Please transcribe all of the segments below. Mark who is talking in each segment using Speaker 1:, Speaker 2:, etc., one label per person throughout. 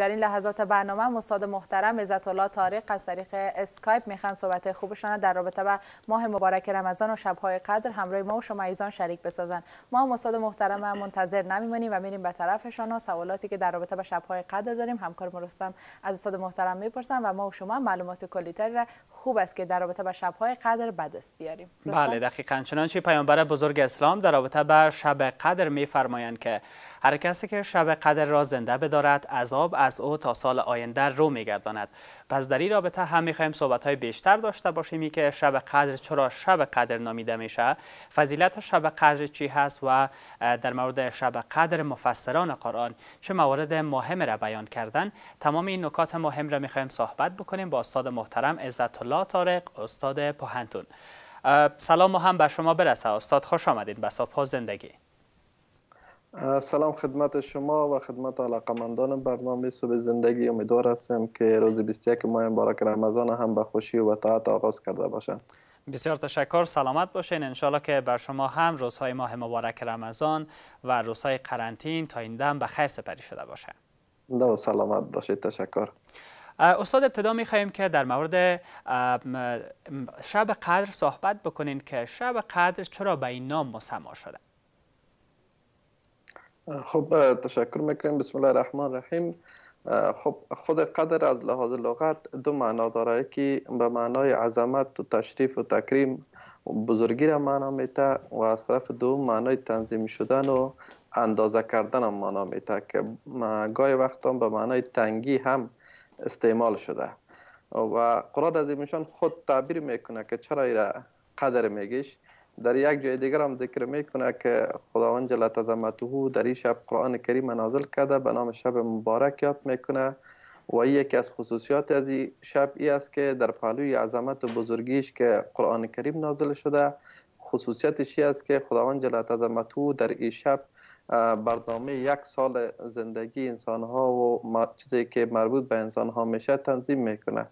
Speaker 1: در این لحظات برنامه مصاد محترم عزت الله تاریق از طریق اسکایپ میخوان صحبت خوبشان در رابطه با ماه مبارک رمضان و شبهای قدر همراه ما و شما ایزان شریک بسازن ما مصاد محترم منتظر نمیمونیم و میریم به طرفشان و سوالاتی که در رابطه با شبهای قدر داریم همکار مرستم از استاد محترم میپرسن و ما و شما معلومات کلیتری را خوب است که در رابطه با شبهای قدر بدست دست بیاریم بله دقیقاً چنانچه پیامبر بزرگ اسلام در رابطه با شب قدر میفرمایند که هر کسی که شب قدر را زنده بدارد عذاب از او تا سال آینده رو میگرداند پس در این رابطه هم میخوایم صحبت های بیشتر داشته باشیم که شب قدر چرا شب قدر نامیده میشه فضیلت شب قدر چی هست و در مورد شب قدر مفسران قرآن چه موارد مهم را بیان کردن تمام این نکات مهم را میخوایم صحبت بکنیم با استاد محترم عزت الله طارق استاد پهنتون سلام هم به شما برسه استاد خوش آمدید به زندگی
Speaker 2: سلام خدمت شما و خدمت علاقمندان برنامه صبح زندگی امیدوار هستم که روز 21 ماه مبارک رمضان هم به خوشی و طاعت آغاز کرده باشند
Speaker 1: بسیار تشکر سلامت باشین انشالله که بر شما هم روزهای ماه مبارک رمضان و روزهای قرنطین تا این دم به خیر سپری شده باشه
Speaker 2: دو سلامت باشید تشکر
Speaker 1: استاد ابتدا خواهیم که در مورد شب قدر صحبت بکنین که شب قدر چرا به این نام مسما شده
Speaker 2: خب تشکر میکنیم بسم الله الرحمن الرحیم خب خود قدر از لحاظ لغت دو معنا داره که به معنای عظمت و تشریف و تکریم بزرگی را معنا میته و از طرف دو معنای تنظیم شدن و اندازه کردن هم معنا میته که گاهی وقتا به معنای تنگی هم استعمال شده و قرآن از خود تعبیر میکنه که چرا ایره قدر میگیش در یک جای دیگر هم ذکر میکنه که خداوند جل تزمته در این شب قرآن کریم نازل کرده به نام شب مبارک یاد میکنه و یکی از خصوصیات از این شب ای است که در پهلوی عظمت و بزرگیش که قرآن کریم نازل شده خصوصیتش ای است که خداوند جل تزمته در این شب برنامه یک سال زندگی انسان ها و چیزی که مربوط به انسانها میشه تنظیم میکنه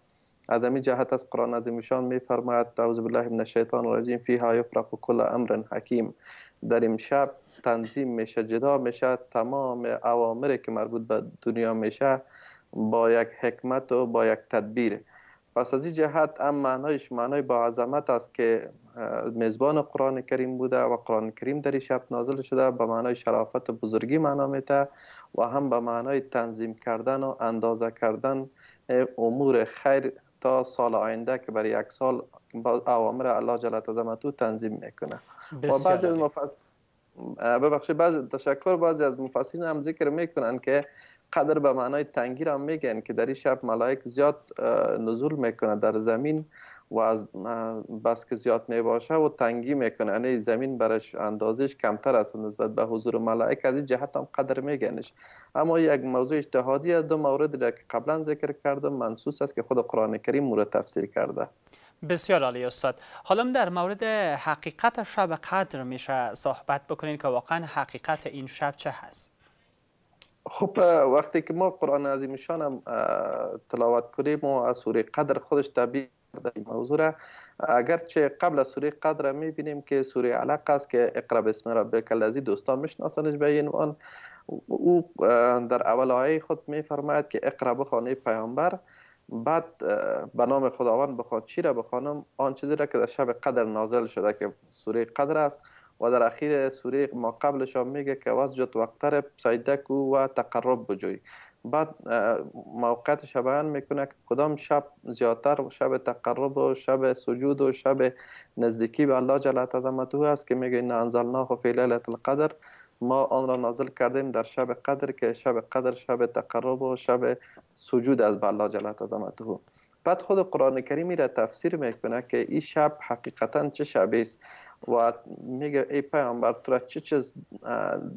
Speaker 2: از جهت از قرآن عظیمشان میفرماید تعوذ بالله من الشیطان الرجیم فیها یفرق کل امر حکیم در شب تنظیم میشه جدا میشه تمام اوامر که مربوط به دنیا میشه با یک حکمت و با یک تدبیر پس از این جهت هم معنایش معنای با عظمت است که میزبان قرآن کریم بوده و قرآن کریم در شب نازل شده به معنای شرافت و بزرگی معنا میته و هم به معنای تنظیم کردن و اندازه کردن امور خیر تا سال آینده که برای یک سال اوامر الله جل تو تنظیم میکنه
Speaker 1: و بعضی از
Speaker 2: ببخشید بعض تشکر بعضی از مفسرین هم ذکر میکنن که قدر به معنای تنگیر هم میگن که در این شب ملائک زیاد نزول میکنه در زمین و از بس که زیاد می باشه و تنگی میکنه یعنی زمین برش اندازش کمتر است نسبت به حضور ملائک از این جهت هم قدر میگنش اما یک موضوع اجتهادی از دو مورد را که قبلا ذکر کردم منصوص است که خود قرآن کریم مورد تفسیر کرده
Speaker 1: بسیار عالی استاد حالا در مورد حقیقت شب قدر میشه صحبت بکنین که واقعا حقیقت این شب چه هست
Speaker 2: خب وقتی که ما قرآن عظیم شان تلاوت کنیم و از سوره قدر خودش تبیین در این موضوع را اگرچه قبل از سوره قدر می میبینیم که سوره علق است که اقرب اسم ربک الذی دوستان میشناسنش به این عنوان او در اول آیه خود میفرماید که اقرب خانه پیامبر بعد به نام خداوند بخواد چی را بخوانم آن چیزی را که در شب قدر نازل شده که سوره قدر است و در اخیر سوره ما قبلش هم میگه که وقت وقتر سجده کو و تقرب بجوی بعد موقعت شبان میکنه که کدام شب زیادتر شب تقرب و شب سجود و شب نزدیکی به الله جل تدمتو است که میگه ان انزلناه فی ليله القدر ما آن را نازل کردیم در شب قدر که شب قدر شب تقرب و شب سجود از به الله جل بعد خود قرآن کریم را تفسیر میکنه که این شب حقیقتا چه شبی است و میگه ای پیامبر تو را چه چیز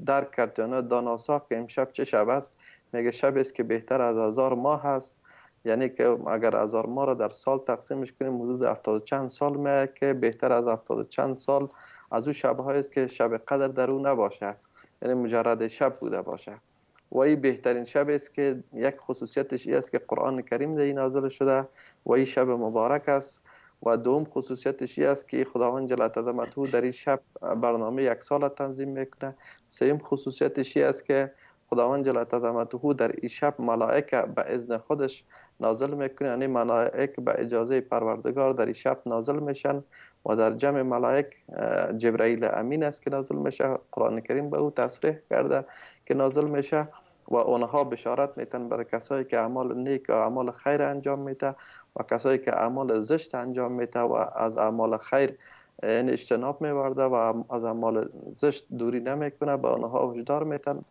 Speaker 2: درک کرد یا که امشب چه شب است میگه شب است که بهتر از هزار ماه هست یعنی که اگر هزار ماه را در سال تقسیمش کنیم حدود هفتاد چند سال میه که بهتر از هفتاد چند سال از او شبهایی است که شب قدر در او نباشه یعنی مجرد شب بوده باشه و این بهترین شب است که یک خصوصیتش این است که قرآن کریم در این نازل شده و این شب مبارک است و دوم خصوصیتش این است که خداوند جل تزمت در این شب برنامه یک سال تنظیم میکنه سیم خصوصیتش است که خداوند جل تزمته در این شب ملائکه به اذن خودش نازل میکنه یعنی ملائک به اجازه پروردگار در این شب نازل میشن و در جمع ملائک جبرائیل امین است که نازل میشه قرآن کریم به او تصریح کرده که نازل میشه و اونها بشارت میتن برای کسایی که اعمال نیک و اعمال خیر انجام میده و کسایی که اعمال زشت انجام میده و از اعمال خیر این یعنی اجتناب میورده و از اعمال زشت دوری نمیکنه به آنها هشدار میتن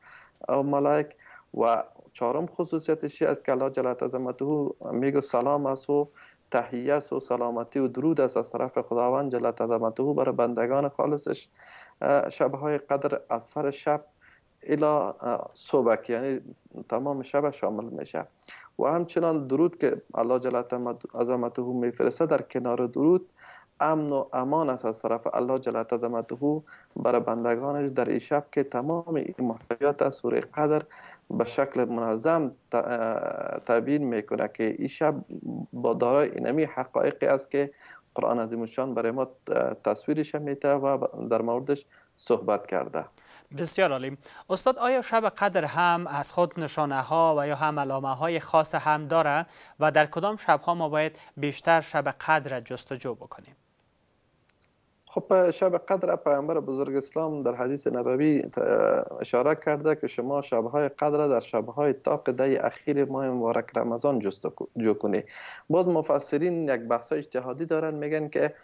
Speaker 2: ملک و چهارم خصوصیتش از کلا جلت عظمته میگو سلام است و تحیه است و سلامتی و درود است از طرف خداوند جلت عظمته بر بندگان خالصش های قدر از سر شب الی صبح یعنی تمام شب شامل میشه و همچنان درود که الله عظمت او میفرسته در کنار درود امن و امان است از طرف الله جل تدمته بر بندگانش در این شب که تمام این محتویات از سوره قدر به شکل منظم تبیین میکنه که این شب با دارای اینمی حقایقی است که قرآن شان برای ما تصویرش میته و در موردش صحبت کرده
Speaker 1: بسیار عالی استاد آیا شب قدر هم از خود نشانه ها و یا هم علامه های خاص هم داره و در کدام شب ها ما باید بیشتر شب قدر جستجو بکنیم
Speaker 2: خب شب قدر پیامبر بزرگ اسلام در حدیث نبوی اشاره کرده که شما شبهای قدر در شبهای تاق ده اخیر ماه مبارک رمضان جو کنید باز مفسرین یک بحث اجتهادی دارن میگن که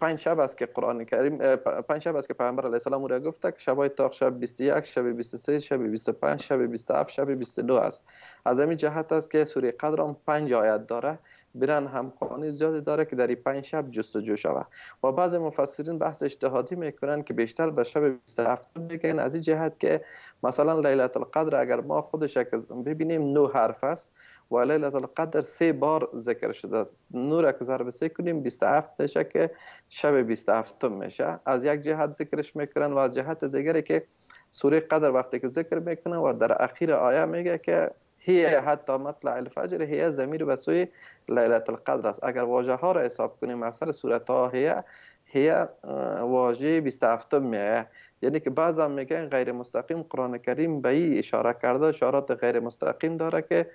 Speaker 2: پنج شب است که قرآن کریم پنج شب است که پیامبر علیه السلام را گفته که شبهای تاق شب 21 شب 23 شب 25 شب 27 شب 29 است از همین جهت است که سوره قدر هم پنج آیت داره برن همخانه زیادی داره که در این پنج شب جستجو شود و بعض مفسرین بحث اجتهادی میکنن که بیشتر به شب 27 میگن از این جهت که مثلا لیلت القدر اگر ما خودش ببینیم نو حرف است و لیلت القدر سه بار ذکر شده است نو را که ضرب سه کنیم 27 میشه که شب 27 میشه از یک جهت ذکرش میکنن و از جهت دیگری که سوره قدر وقتی که ذکر میکنه و در اخیر آیه میگه که هی حتی مطلع الفجر هی زمیر به سوی القدر است اگر واجه ها را حساب کنیم مثلا صورت ها هی هی واژه 27 میه یعنی که بعض هم میگن غیر مستقیم قرآن کریم به این اشاره کرده اشارات غیر مستقیم داره که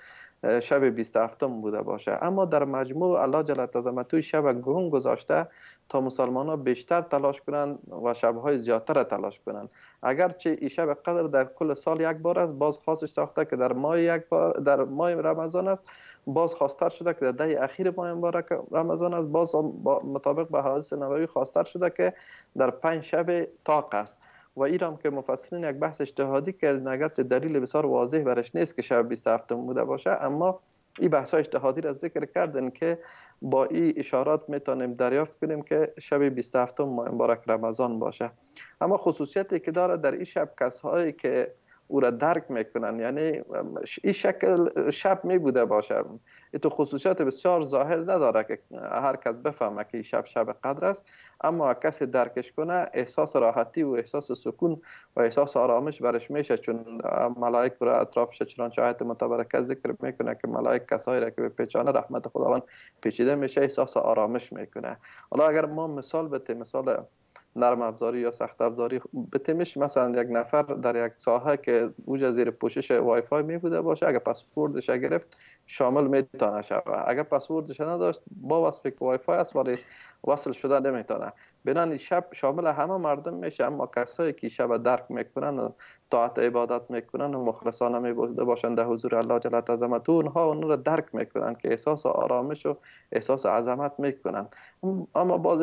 Speaker 2: شب 27 بوده باشه اما در مجموع الله جل توی شب گون گذاشته تا مسلمان ها بیشتر تلاش کنند و شبهای زیادتر تلاش کنند اگرچه این شب قدر در کل سال یک بار است باز خاصش ساخته که در ماه یک بار در ماه رمضان است باز خاصتر شده که در ده اخیر ماه مبارک رمضان است باز مطابق به حدیث نبوی خاصتر شده که در پنج شب تاق است و ایران که مفصلین یک بحث اجتهادی کردن اگرچه دلیل بسیار واضح برش نیست که شب 27 بوده باشه اما این بحث اجتهادی را ذکر کردن که با این اشارات میتونیم دریافت کنیم که شب 27 ماه مبارک رمضان باشه اما خصوصیتی که داره در این شب کسایی که او را درک میکنن یعنی این شکل شب می بوده باشه تو خصوصیات بسیار ظاهر نداره که هر کس بفهمه که شب شب قدر است اما کسی درکش کنه احساس راحتی و احساس سکون و احساس آرامش برش میشه چون ملائک را اطرافش چنان شاید متبرکه ذکر میکنه که ملائک کسایی را که به پیچانه رحمت خداوند پیچیده میشه احساس آرامش میکنه حالا اگر ما مثال بتیم مثال نرم افزاری یا سخت افزاری بتمش مثلا یک نفر در یک ساحه که اوج زیر پوشش وای فای می بوده باشه اگر پسوردش گرفت شامل میتونه شود اگر پسوردش نداشت با وصف که وای فای است ولی وصل شده نمیتونه بنان شب شامل همه مردم میشه اما کسایی که شب درک میکنن و طاعت عبادت میکنن و مخلصانه میبوده باشند در حضور الله جل عظمت اونها اون رو درک میکنن که احساس آرامش و احساس عظمت میکنن اما باز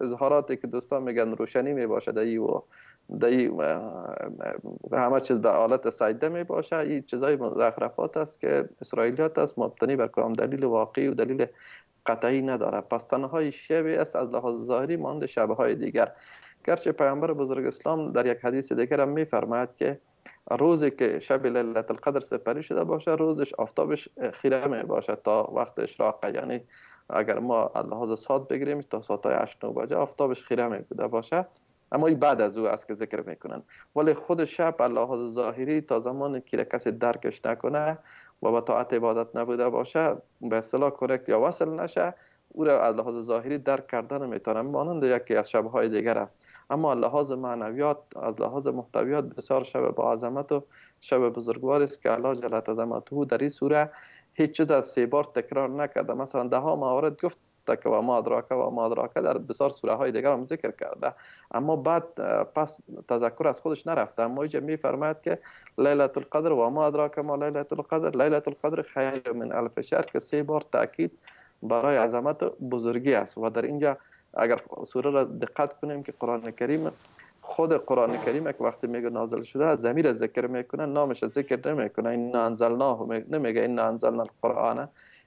Speaker 2: اظهاراتی که دوستان میگن روشنی میباشه در و همه چیز به حالت سجده میباشه این چیزای مزخرفات است که اسرائیلیات است مبتنی بر کام دلیل واقعی و دلیل قطعی نداره پس تنها شبی است از لحاظ ظاهری مانند شبه های دیگر گرچه پیامبر بزرگ اسلام در یک حدیث دیگر هم میفرماید که روزی که شب لیلت القدر سپری شده باشه روزش آفتابش خیره می باشد تا وقت اشراق یعنی اگر ما از لحاظ ساعت بگیریم تا ساعت 8 9 بجه آفتابش خیره می بوده باشه اما ای بعد از او است که ذکر میکنن ولی خود شب الله ظاهری تا زمانی که کسی درکش نکنه و به طاعت عبادت نبوده باشه به اصطلاح کرکت یا وصل نشه او را از لحاظ ظاهری درک کردن میتونم مانند یکی از شبهای دیگر است اما لحاظ معنویات از لحاظ محتویات بسیار شب با عظمت و شب بزرگوار است که الله جل تو در این سوره هیچ چیز از سه بار تکرار نکرده مثلا ده موارد گفت که و ما ادراک و ما در بسیار سوره های دیگر هم ذکر کرده اما بعد پس تذکر از خودش نرفته اما اینجا میفرماید که لیلت القدر و ما ادراک ما لیلت القدر لیلت القدر خیر من الف شهر که سه بار تاکید برای عظمت بزرگی است و در اینجا اگر سوره را دقت کنیم که قرآن کریم خود قرآن کریم که وقتی میگه نازل شده زمیر ذکر میکنه نامش ذکر نمیکنه این انزلناه نمیگه این انزلنا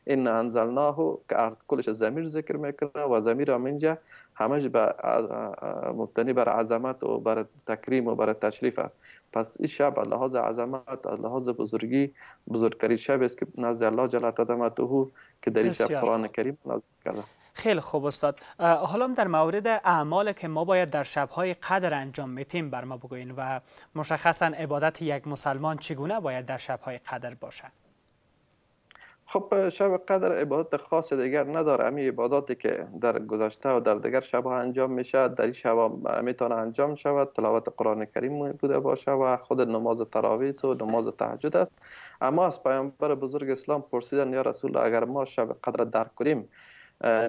Speaker 2: ان انزلناه که ارد کلش زمیر ذکر میکنه و زمیر هم اینجا همش مبتنی بر عظمت و بر تکریم و بر تشریف است پس این شب از لحاظ عظمت از لحاظ بزرگی بزرگتری شب است که نزد الله جل قدمته که در این شب قرآن کریم نازل کرده
Speaker 1: خیلی خوب استاد حالا در مورد اعمال که ما باید در شبهای قدر انجام میتیم بر ما بگوین و مشخصا عبادت یک مسلمان چگونه باید در شبهای قدر باشه.
Speaker 2: خب شب قدر عبادت خاص دیگر نداره همین عباداتی که در گذشته و در دیگر ها انجام میشه در این شبها میتونه انجام شود تلاوت قرآن کریم بوده باشه و خود نماز تراویز و نماز تهجد است اما از پیامبر بزرگ اسلام پرسیدن یا رسول اگر ما شب قدر درک کنیم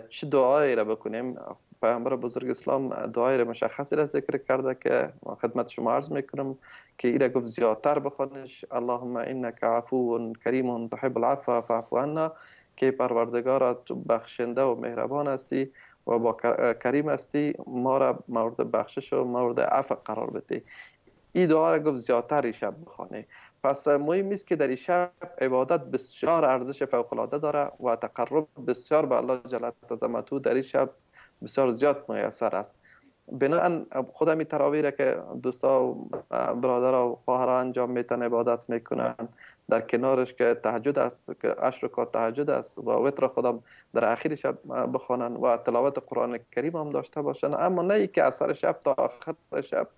Speaker 2: چه دعایی را بکنیم پیامبر بزرگ اسلام دعای مشخصی را ذکر کرده که خدمت شما عرض میکنم که ایره گفت زیادتر بخونش اللهم انک عفو کریم تحب العفو فعفو عنا که تو بخشنده و مهربان هستی و با کریم هستی ما را مورد بخشش و مورد عفو قرار بده این دعا را گفت زیادتر شب بخونه پس مهم است که در این شب عبادت بسیار ارزش فوق العاده داره و تقرب بسیار به الله جل در این شب بسیار زیاد میسر است بنا خود همین که دوستا و برادر و خواهران انجام میتن عبادت میکنن در کنارش که تهجد است که عشر رکعات تهجد است و وتر خودم در اخیر شب بخوانن و تلاوت قرآن کریم هم داشته باشن اما نه ای که اثر شب تا آخر شب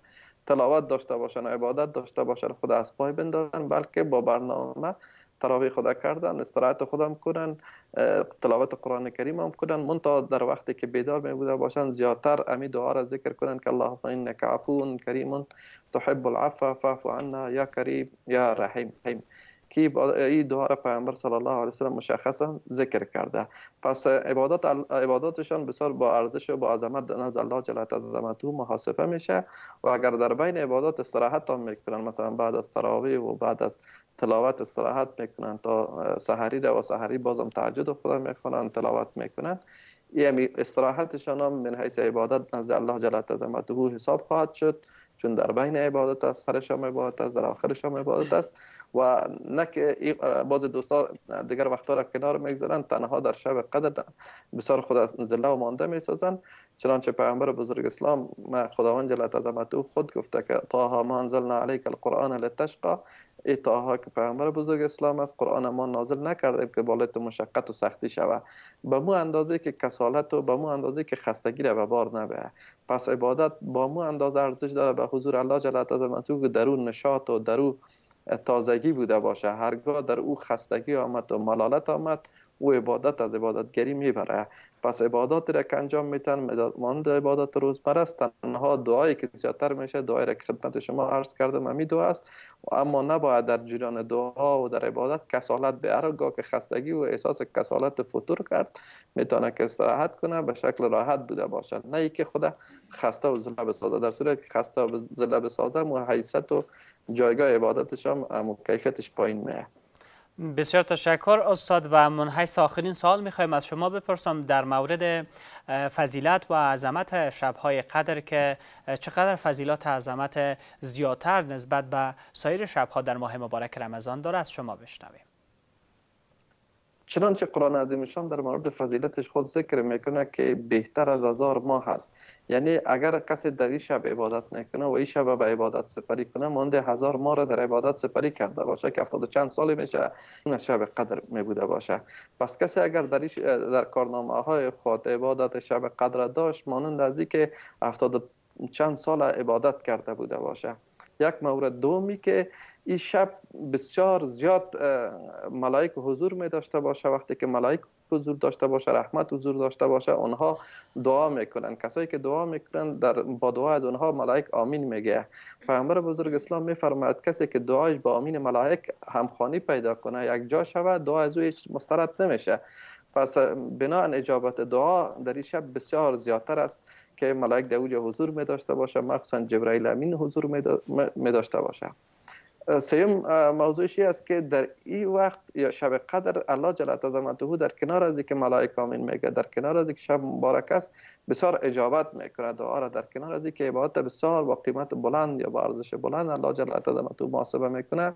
Speaker 2: تلاوت داشته باشن عبادت داشته باشن خود از پای بندازن بلکه با برنامه تراویح خدا کردن استراحت خود کنن تلاوت قرآن کریم هم کنن منتها در وقتی که بیدار می بوده باشن زیادتر امی دعا را ذکر کنن که اللهم انک عفو کریم تحب العفا فاعف عنا یا کریم یا رحیم که این دو را پیامبر صلی الله علیه و مشخصا ذکر کرده پس عبادت عباداتشان بسیار با ارزش و با عظمت نزد الله جل عظمت محاسبه میشه و اگر در بین عبادات استراحت هم میکنن مثلا بعد از تراوی و بعد از تلاوت استراحت میکنن تا سحری را و سحری بازم تعجد خدا میکنند تلاوت میکنن یعنی استراحتشان هم من حیث عبادت نزد الله جل عظمت حساب خواهد شد چون در بین عبادت است سر شام عبادت است در آخر شام عبادت است و نه که باز دوستا دیگر وقتا را کنار میگذارن تنها در شب قدر بسیار خود از زله و مانده میسازن چنانچه پیامبر بزرگ اسلام خداوند جل دم او خود گفته که تاها ما انزلنا علیک القرآن لتشقا اطاعه که پیغمبر بزرگ اسلام از قرآن ما نازل نکرده که تو مشقت و سختی شوه به مو اندازه که کسالت و به مو اندازه که خستگی را به بار نبه پس عبادت با مو اندازه ارزش داره به حضور الله جل تو که در نشاط و در تازگی بوده باشه هرگاه در او خستگی آمد و ملالت آمد او عبادت از عبادتگری میبره پس عبادات را که انجام میتن مانند عبادت روز است تنها دعایی که زیادتر میشه دعای را خدمت شما عرض کردم همین دعا است اما نباید در جریان دعا و در عبادت کسالت به هرگاه که خستگی و احساس کسالت فطور کرد میتونه که استراحت کنه به شکل راحت بوده باشه نه اینکه خود خسته و زلب سازه در صورت که خسته و زلب سازه و و جایگاه عبادتش هم کیفیتش پایین بسیار
Speaker 1: تشکر استاد و منحی آخرین سال میخوایم از شما بپرسم در مورد فضیلت و عظمت شبهای قدر که چقدر فضیلات عظمت زیادتر نسبت به سایر شبها در ماه مبارک رمضان داره از شما بشنویم
Speaker 2: چنانچه قرآن عظیمشان در مورد فضیلتش خود ذکر میکنه که بهتر از هزار ماه هست یعنی اگر کسی در این شب عبادت نکنه و این شب به عبادت سپری کنه مانده هزار ماه را در عبادت سپری کرده باشه که افتاد چند سال میشه این شب قدر میبوده باشه پس کسی اگر در, در کارنامه های خود عبادت شب قدر داشت مانند از که افتاد چند سال عبادت کرده بوده باشه یک مورد دومی که این شب بسیار زیاد ملائک حضور می داشته باشه وقتی که ملائک حضور داشته باشه رحمت حضور داشته باشه آنها دعا میکنن کسایی که دعا میکنن در با دعا از آنها ملائک آمین میگه پیامبر بزرگ اسلام میفرماید کسی که دعایش با آمین ملائک همخوانی پیدا کنه یک جا شود دعا از او هیچ مسترد نمیشه پس بنا اجابت دعا در این شب بسیار زیادتر است که ملک در یا حضور می داشته باشه مخصوصا جبرائیل امین حضور می داشته باشه سیم موضوعشی است که در این وقت یا شب قدر الله جل عظمته در کنار از که ملائکه آمین میگه در کنار از که شب مبارک است بسیار اجابت میکنه دعا را در کنار از که عبادت بسیار با قیمت بلند یا با ارزش بلند الله جل عظمته محاسبه میکنه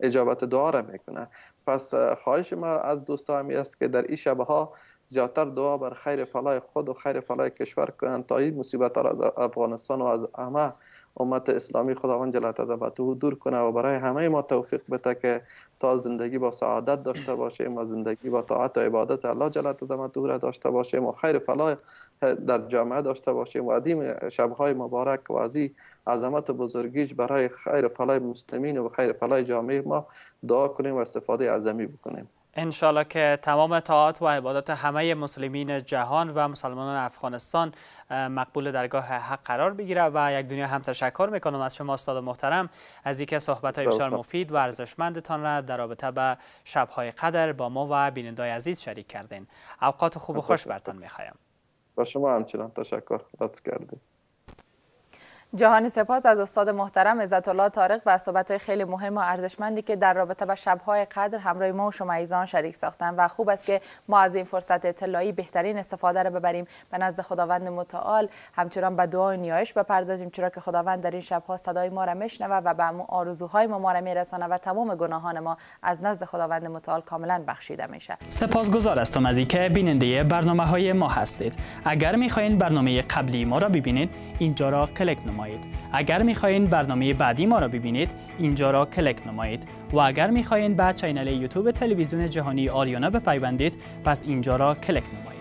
Speaker 2: اجابت دعا را میکنه پس خواهش ما از دوستا همی است که در این شب ها زیادتر دعا بر خیر فلاح خود و خیر فلاح کشور کنند تا این مصیبت را از افغانستان و از همه امت اسلامی خداوند جل و دور کنه و برای همه ما توفیق بده که تا زندگی با سعادت داشته باشیم و زندگی با طاعت و عبادت الله جل ما را داشته باشیم و خیر فلاح در جامعه داشته باشیم و عدیم شبهای مبارک و عظیم عظمت و بزرگیش برای خیر فلاح مسلمین و خیر فلاح جامعه ما دعا کنیم و استفاده عظمی بکنیم
Speaker 1: انشالله که تمام اطاعات و عبادات همه مسلمین جهان و مسلمانان افغانستان مقبول درگاه حق قرار بگیره و یک دنیا هم تشکر میکنم از شما استاد محترم از اینکه صحبت های بسیار مفید و ارزشمندتان را در رابطه به شب های قدر با ما و بینندای عزیز شریک کردین اوقات خوب و خب، خوش خب. برتان میخوایم با شما
Speaker 2: همچنان تشکر لطف کردید
Speaker 1: جهان سپاس از استاد محترم عزت الله طارق و صحبت خیلی مهم و ارزشمندی که در رابطه با شبهای قدر همراه ما و شما ایزان شریک ساختن و خوب است که ما از این فرصت اطلاعی بهترین استفاده را ببریم به نزد خداوند متعال همچنان به دعای نیایش بپردازیم چرا که خداوند در این شبها صدای ما را میشنوه و به آرزوهای ما را میرسانه و تمام گناهان ما از نزد خداوند متعال کاملا بخشیده میشه سپاسگزار هستم از اینکه بیننده برنامه های ما هستید اگر میخواین برنامه قبلی ما را ببینید اینجا را کلیک نمایید. اگر میخواین برنامه بعدی ما را ببینید اینجا را کلک نمایید و اگر میخواین به چینل یوتیوب تلویزیون جهانی آریانا بپیوندید پس اینجا را کلک نمایید.